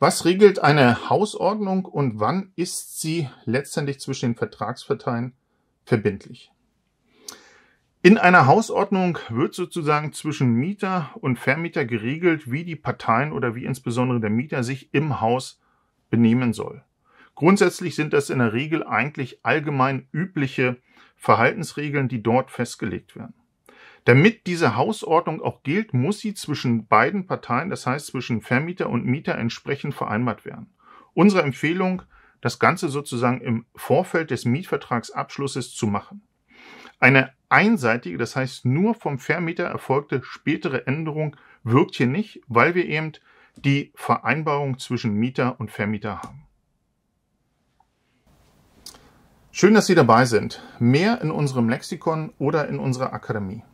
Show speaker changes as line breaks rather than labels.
Was regelt eine Hausordnung und wann ist sie letztendlich zwischen den Vertragsparteien verbindlich? In einer Hausordnung wird sozusagen zwischen Mieter und Vermieter geregelt, wie die Parteien oder wie insbesondere der Mieter sich im Haus benehmen soll. Grundsätzlich sind das in der Regel eigentlich allgemein übliche Verhaltensregeln, die dort festgelegt werden. Damit diese Hausordnung auch gilt, muss sie zwischen beiden Parteien, das heißt zwischen Vermieter und Mieter, entsprechend vereinbart werden. Unsere Empfehlung, das Ganze sozusagen im Vorfeld des Mietvertragsabschlusses zu machen. Eine einseitige, das heißt nur vom Vermieter erfolgte spätere Änderung wirkt hier nicht, weil wir eben die Vereinbarung zwischen Mieter und Vermieter haben. Schön, dass Sie dabei sind. Mehr in unserem Lexikon oder in unserer Akademie.